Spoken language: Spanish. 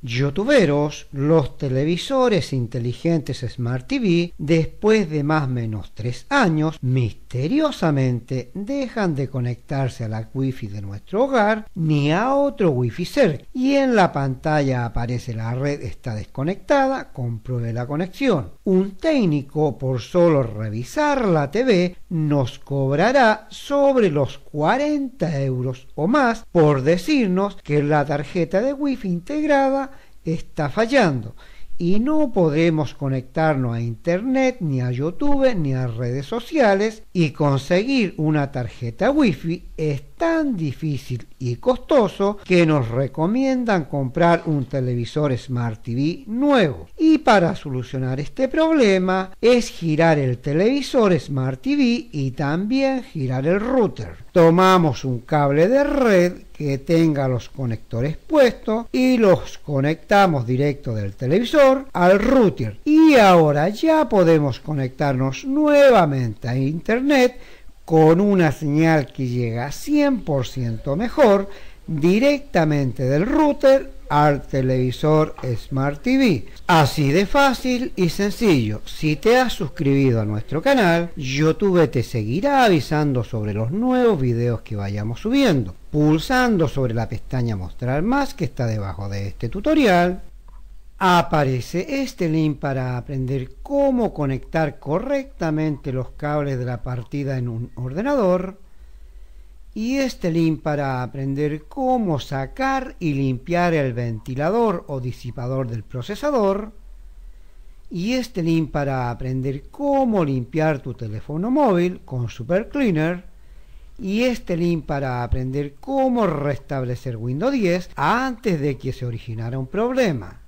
YouTuberos, los televisores inteligentes Smart TV, después de más o menos tres años, misteriosamente dejan de conectarse a la wifi de nuestro hogar ni a otro wifi cerca. Y en la pantalla aparece la red está desconectada, compruebe la conexión. Un técnico por solo revisar la TV nos cobrará sobre los 40 euros o más por decirnos que la tarjeta de wifi integrada está fallando y no podemos conectarnos a Internet, ni a YouTube, ni a redes sociales y conseguir una tarjeta wifi es tan difícil y costoso que nos recomiendan comprar un televisor Smart TV nuevo. Y para solucionar este problema es girar el televisor Smart TV y también girar el router. Tomamos un cable de red que tenga los conectores puestos y los conectamos directo del televisor al router. Y ahora ya podemos conectarnos nuevamente a internet con una señal que llega 100% mejor directamente del router al televisor Smart TV. Así de fácil y sencillo. Si te has suscribido a nuestro canal, YouTube te seguirá avisando sobre los nuevos videos que vayamos subiendo. Pulsando sobre la pestaña Mostrar más que está debajo de este tutorial, aparece este link para aprender cómo conectar correctamente los cables de la partida en un ordenador y este link para aprender cómo sacar y limpiar el ventilador o disipador del procesador y este link para aprender cómo limpiar tu teléfono móvil con Super Cleaner y este link para aprender cómo restablecer Windows 10 antes de que se originara un problema.